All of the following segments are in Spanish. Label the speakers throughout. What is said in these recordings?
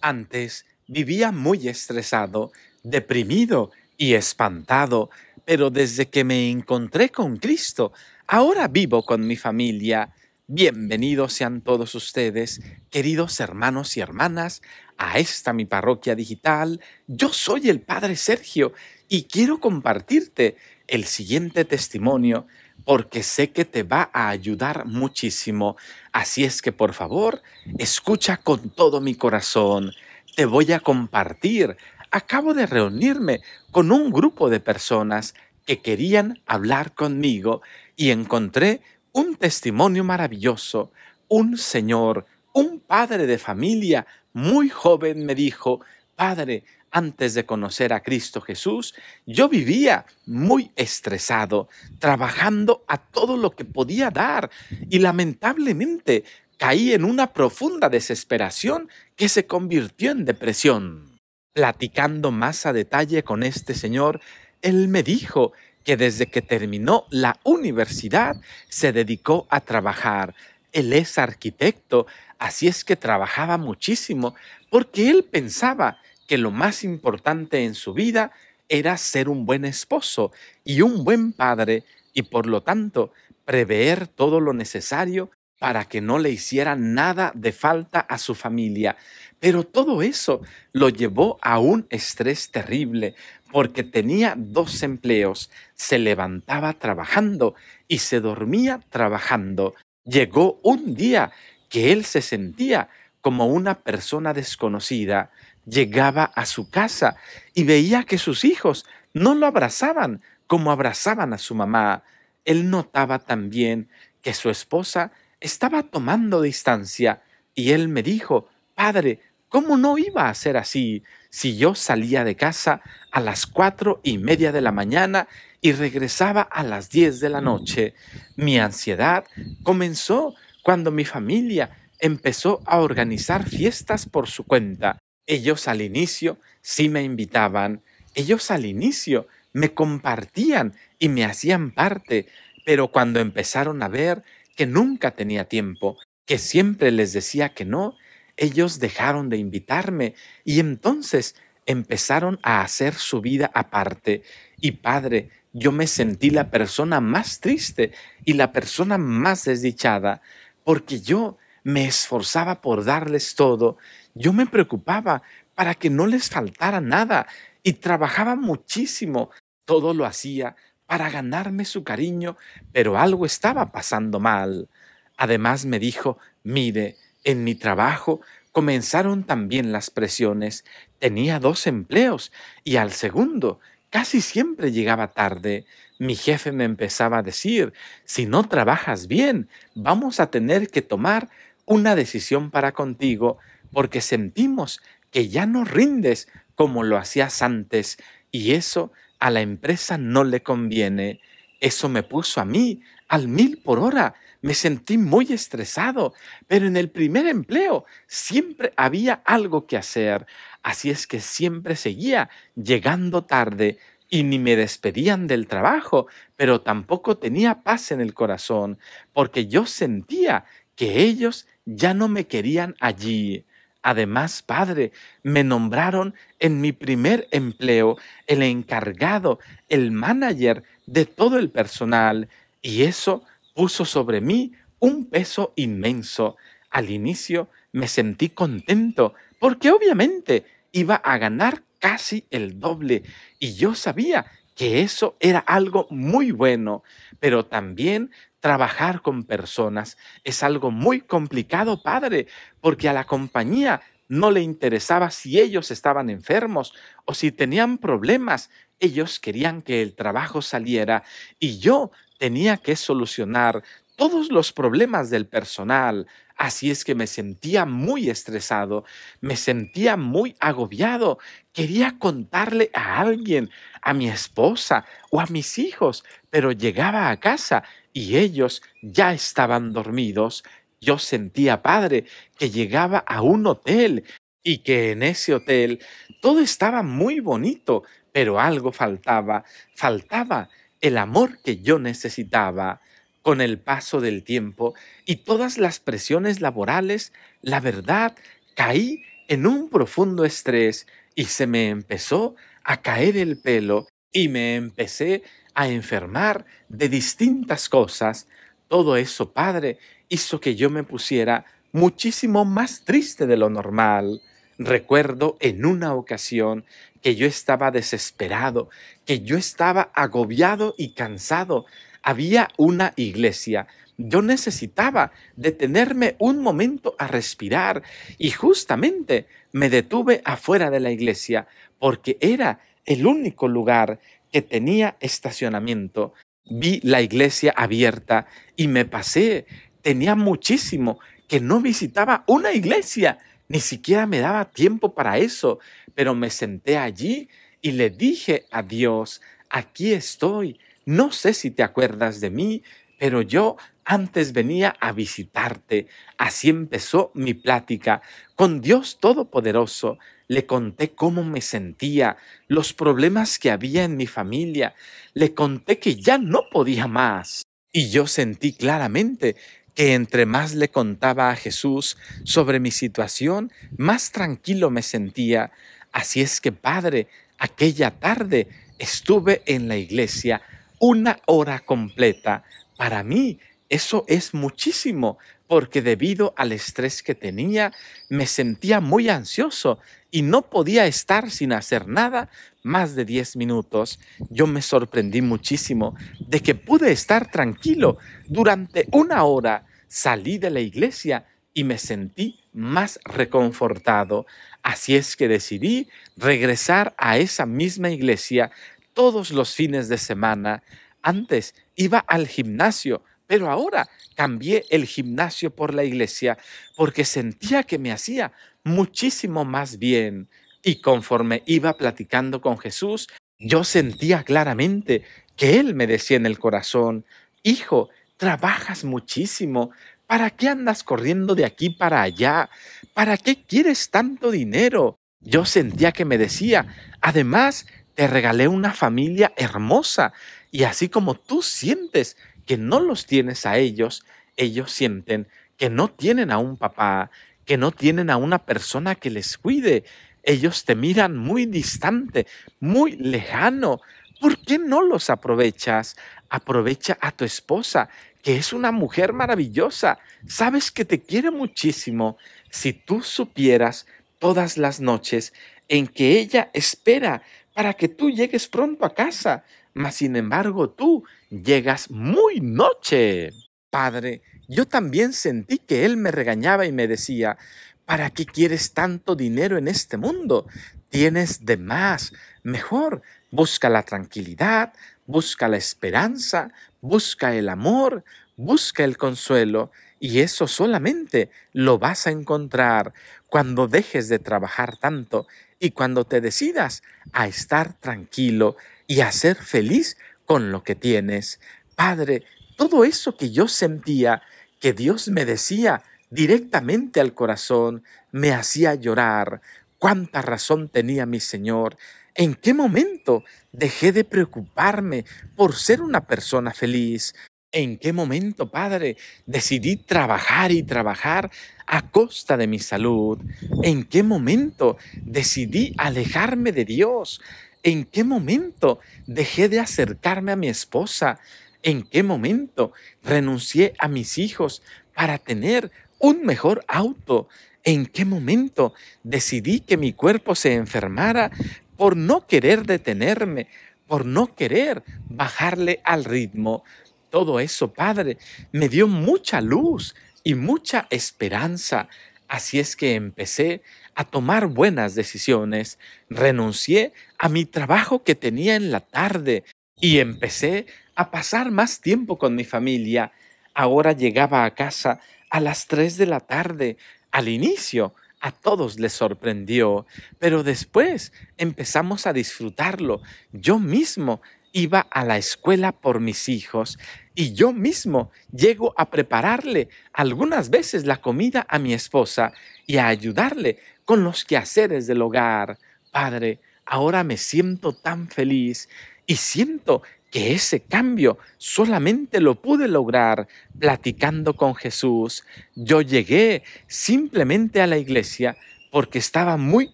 Speaker 1: Antes vivía muy estresado, deprimido y espantado, pero desde que me encontré con Cristo, ahora vivo con mi familia. Bienvenidos sean todos ustedes, queridos hermanos y hermanas, a esta mi parroquia digital. Yo soy el Padre Sergio y quiero compartirte el siguiente testimonio porque sé que te va a ayudar muchísimo. Así es que por favor, escucha con todo mi corazón. Te voy a compartir. Acabo de reunirme con un grupo de personas que querían hablar conmigo y encontré un testimonio maravilloso. Un señor, un padre de familia muy joven me dijo, Padre, antes de conocer a Cristo Jesús, yo vivía muy estresado, trabajando a todo lo que podía dar y lamentablemente caí en una profunda desesperación que se convirtió en depresión. Platicando más a detalle con este señor, él me dijo que desde que terminó la universidad se dedicó a trabajar. Él es arquitecto, así es que trabajaba muchísimo porque él pensaba que lo más importante en su vida era ser un buen esposo y un buen padre y por lo tanto prever todo lo necesario para que no le hiciera nada de falta a su familia. Pero todo eso lo llevó a un estrés terrible, porque tenía dos empleos, se levantaba trabajando y se dormía trabajando. Llegó un día que él se sentía como una persona desconocida, llegaba a su casa y veía que sus hijos no lo abrazaban como abrazaban a su mamá. Él notaba también que su esposa estaba tomando distancia y él me dijo, Padre, ¿cómo no iba a ser así si yo salía de casa a las cuatro y media de la mañana y regresaba a las diez de la noche? Mi ansiedad comenzó cuando mi familia empezó a organizar fiestas por su cuenta. Ellos al inicio sí me invitaban, ellos al inicio me compartían y me hacían parte, pero cuando empezaron a ver que nunca tenía tiempo, que siempre les decía que no, ellos dejaron de invitarme y entonces empezaron a hacer su vida aparte. Y Padre, yo me sentí la persona más triste y la persona más desdichada, porque yo me esforzaba por darles todo yo me preocupaba para que no les faltara nada y trabajaba muchísimo. Todo lo hacía para ganarme su cariño, pero algo estaba pasando mal. Además me dijo, mire, en mi trabajo comenzaron también las presiones. Tenía dos empleos y al segundo casi siempre llegaba tarde. Mi jefe me empezaba a decir, si no trabajas bien, vamos a tener que tomar una decisión para contigo porque sentimos que ya no rindes como lo hacías antes y eso a la empresa no le conviene. Eso me puso a mí al mil por hora. Me sentí muy estresado, pero en el primer empleo siempre había algo que hacer, así es que siempre seguía llegando tarde y ni me despedían del trabajo, pero tampoco tenía paz en el corazón, porque yo sentía que ellos ya no me querían allí. Además, Padre, me nombraron en mi primer empleo el encargado, el manager de todo el personal, y eso puso sobre mí un peso inmenso. Al inicio me sentí contento, porque obviamente iba a ganar casi el doble, y yo sabía que eso era algo muy bueno, pero también trabajar con personas es algo muy complicado, padre, porque a la compañía no le interesaba si ellos estaban enfermos o si tenían problemas. Ellos querían que el trabajo saliera y yo tenía que solucionar todos los problemas del personal, así es que me sentía muy estresado, me sentía muy agobiado, quería contarle a alguien, a mi esposa o a mis hijos, pero llegaba a casa y ellos ya estaban dormidos. Yo sentía, padre, que llegaba a un hotel y que en ese hotel todo estaba muy bonito, pero algo faltaba, faltaba el amor que yo necesitaba con el paso del tiempo y todas las presiones laborales, la verdad, caí en un profundo estrés y se me empezó a caer el pelo y me empecé a enfermar de distintas cosas. Todo eso, padre, hizo que yo me pusiera muchísimo más triste de lo normal. Recuerdo en una ocasión que yo estaba desesperado, que yo estaba agobiado y cansado había una iglesia. Yo necesitaba detenerme un momento a respirar y justamente me detuve afuera de la iglesia porque era el único lugar que tenía estacionamiento. Vi la iglesia abierta y me pasé. Tenía muchísimo que no visitaba una iglesia. Ni siquiera me daba tiempo para eso, pero me senté allí y le dije a Dios, aquí estoy, no sé si te acuerdas de mí, pero yo antes venía a visitarte. Así empezó mi plática con Dios Todopoderoso. Le conté cómo me sentía, los problemas que había en mi familia. Le conté que ya no podía más. Y yo sentí claramente que entre más le contaba a Jesús sobre mi situación, más tranquilo me sentía. Así es que, Padre, aquella tarde estuve en la iglesia una hora completa. Para mí eso es muchísimo, porque debido al estrés que tenía, me sentía muy ansioso y no podía estar sin hacer nada más de 10 minutos. Yo me sorprendí muchísimo de que pude estar tranquilo durante una hora. Salí de la iglesia y me sentí más reconfortado. Así es que decidí regresar a esa misma iglesia todos los fines de semana. Antes iba al gimnasio, pero ahora cambié el gimnasio por la iglesia porque sentía que me hacía muchísimo más bien. Y conforme iba platicando con Jesús, yo sentía claramente que Él me decía en el corazón, Hijo, trabajas muchísimo, ¿para qué andas corriendo de aquí para allá? ¿Para qué quieres tanto dinero? Yo sentía que me decía, además, te regalé una familia hermosa. Y así como tú sientes que no los tienes a ellos, ellos sienten que no tienen a un papá, que no tienen a una persona que les cuide. Ellos te miran muy distante, muy lejano. ¿Por qué no los aprovechas? Aprovecha a tu esposa, que es una mujer maravillosa. Sabes que te quiere muchísimo. Si tú supieras todas las noches en que ella espera para que tú llegues pronto a casa, mas sin embargo tú llegas muy noche. Padre, yo también sentí que él me regañaba y me decía, ¿para qué quieres tanto dinero en este mundo? Tienes de más. Mejor, busca la tranquilidad, busca la esperanza, busca el amor, busca el consuelo, y eso solamente lo vas a encontrar cuando dejes de trabajar tanto y cuando te decidas a estar tranquilo y a ser feliz con lo que tienes, Padre, todo eso que yo sentía, que Dios me decía directamente al corazón, me hacía llorar. ¿Cuánta razón tenía mi Señor? ¿En qué momento dejé de preocuparme por ser una persona feliz, ¿En qué momento, Padre, decidí trabajar y trabajar a costa de mi salud? ¿En qué momento decidí alejarme de Dios? ¿En qué momento dejé de acercarme a mi esposa? ¿En qué momento renuncié a mis hijos para tener un mejor auto? ¿En qué momento decidí que mi cuerpo se enfermara por no querer detenerme, por no querer bajarle al ritmo? todo eso, Padre, me dio mucha luz y mucha esperanza. Así es que empecé a tomar buenas decisiones, renuncié a mi trabajo que tenía en la tarde y empecé a pasar más tiempo con mi familia. Ahora llegaba a casa a las tres de la tarde. Al inicio a todos les sorprendió, pero después empezamos a disfrutarlo. Yo mismo iba a la escuela por mis hijos y yo mismo llego a prepararle algunas veces la comida a mi esposa y a ayudarle con los quehaceres del hogar. Padre, ahora me siento tan feliz y siento que ese cambio solamente lo pude lograr platicando con Jesús. Yo llegué simplemente a la iglesia porque estaba muy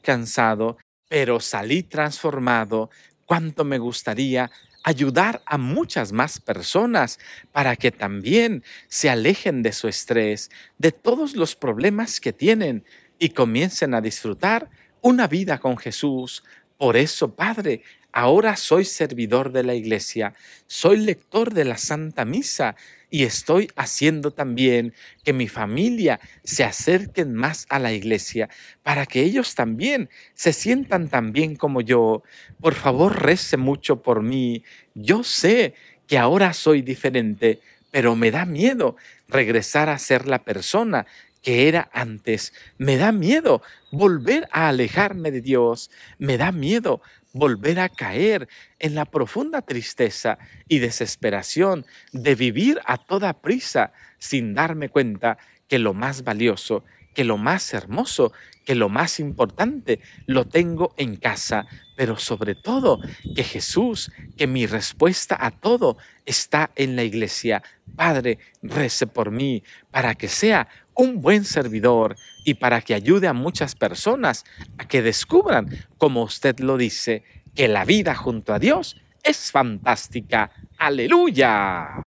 Speaker 1: cansado, pero salí transformado cuánto me gustaría ayudar a muchas más personas para que también se alejen de su estrés, de todos los problemas que tienen y comiencen a disfrutar una vida con Jesús. Por eso, Padre, Ahora soy servidor de la iglesia, soy lector de la Santa Misa y estoy haciendo también que mi familia se acerquen más a la iglesia para que ellos también se sientan tan bien como yo. Por favor, rece mucho por mí. Yo sé que ahora soy diferente, pero me da miedo regresar a ser la persona que era antes. Me da miedo volver a alejarme de Dios. Me da miedo volver a caer en la profunda tristeza y desesperación de vivir a toda prisa sin darme cuenta que lo más valioso, que lo más hermoso, que lo más importante lo tengo en casa, pero sobre todo que Jesús, que mi respuesta a todo está en la iglesia. Padre, rece por mí para que sea un buen servidor, y para que ayude a muchas personas a que descubran, como usted lo dice, que la vida junto a Dios es fantástica. Aleluya.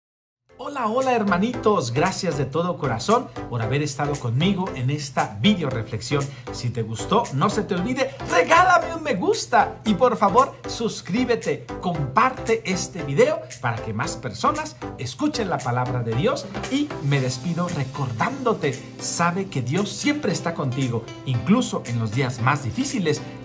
Speaker 1: Hola, hola hermanitos, gracias de todo corazón por haber estado conmigo en esta video reflexión. Si te gustó, no se te olvide, regálame un me gusta y por favor suscríbete, comparte este video para que más personas escuchen la palabra de Dios y me despido recordándote, sabe que Dios siempre está contigo, incluso en los días más difíciles